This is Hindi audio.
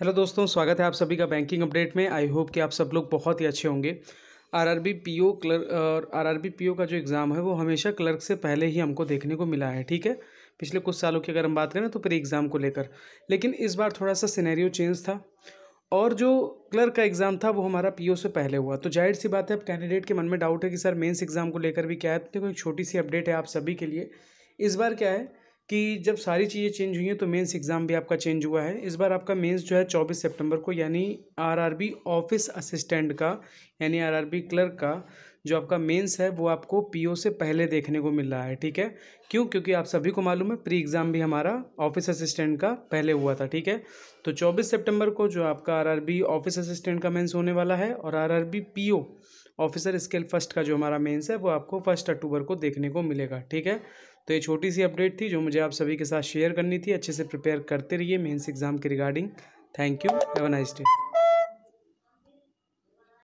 हेलो दोस्तों स्वागत है आप सभी का बैंकिंग अपडेट में आई होप कि आप सब लोग बहुत ही अच्छे होंगे आरआरबी पीओ क्लर्क और आरआरबी पीओ का जो एग्ज़ाम है वो हमेशा क्लर्क से पहले ही हमको देखने को मिला है ठीक है पिछले कुछ सालों की अगर हम बात करें तो प्री एग्ज़ाम को लेकर लेकिन इस बार थोड़ा सा सिनेरियो चेंज था और जो क्लर्क का एग्ज़ाम था वो हमारा पीओ से पहले हुआ तो जाहिर सी बात है अब कैंडिडेट के मन में डाउट है कि सर मेंस एग्ज़ाम को लेकर भी क्या है तो देखो एक छोटी सी अपडेट है आप सभी के लिए इस बार क्या है कि जब सारी चीज़ें चेंज हुई हैं तो मेंस एग्ज़ाम भी आपका चेंज हुआ है इस बार आपका मेंस जो है चौबीस सितंबर को यानी आरआरबी ऑफिस असिस्टेंट का यानी आरआरबी क्लर्क का जो आपका मेंस है वो आपको पीओ से पहले देखने को मिल रहा है ठीक है क्यों क्योंकि आप सभी को मालूम है प्री एग्ज़ाम भी हमारा ऑफिस असिस्टेंट का पहले हुआ था ठीक है तो चौबीस सेप्टेम्बर को जो आपका आर ऑफिस असिस्टेंट का मेन्स होने वाला है और R R officer scale first का जो हमारा मेन्स है वो आपको फर्स्ट अक्टूबर को देखने को मिलेगा ठीक है तो ये छोटी सी अपडेट थी जो मुझे आप सभी के साथ शेयर करनी थी अच्छे से प्रिपेयर करते रहिए मेन्स एग्ज़ाम के regarding thank you have a nice day